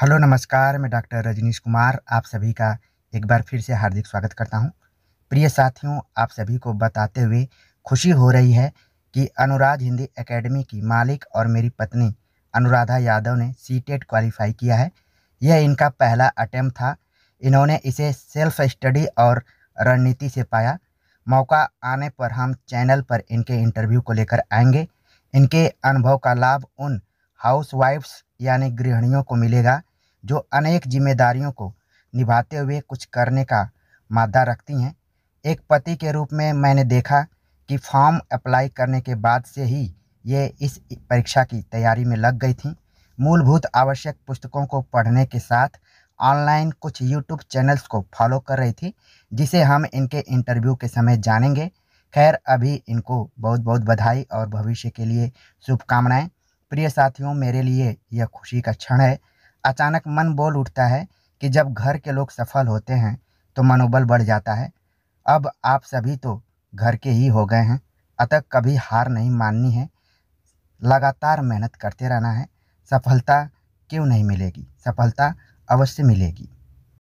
hello नमस्कार मैं doctor Rajneesh Kumar आप सभी का एक बार फिर से हार्दिक स्वागत करता हूं प्रिय साथियों आप सभी को बताते हुए खुशी हो रही है कि अनुराग हिंदी एकेडमी की मालिक और मेरी पत्नी अनुराधा यादव ने सी टेट क्वालिफाई किया है यह इनका पहला अटैम्प्ट था इन्होंने इसे सेल्फ स्टडी और रणनीति से पाया मौका आने पर हम चैनल पर इनके इंटरव्यू को लेकर आएंगे इनके अनुभव का लाभ उन हाउसवाइफ्स यानी गृहिणियों को मिलेगा जो अनेक जिम्मेदारियों को निभाते हुए कुछ करने का मादा रखती हैं एक पति के रूप में मैंने देखा कि फॉर्म अप्लाई करने के बाद से ही ये इस परीक्षा की तैयारी में लग गई थी मूलभूत आवश्यक पुस्तकों को पढ़ने के साथ ऑनलाइन कुछ यूट्यूब चैनल्स को फॉलो कर रही थी जिसे हम इनके इंटरव्यू के समय जानेंगे खैर अभी इनको बहुत बहुत बधाई और भविष्य के लिए शुभकामनाएं प्रिय साथियों मेरे लिए यह खुशी का क्षण है अचानक मन बोल उठता है कि जब घर के लोग सफल होते हैं तो मनोबल बढ़ जाता है अब आप सभी तो घर के ही हो गए हैं अतः कभी हार नहीं माननी है लगातार मेहनत करते रहना है सफलता क्यों नहीं मिलेगी सफलता अवश्य मिलेगी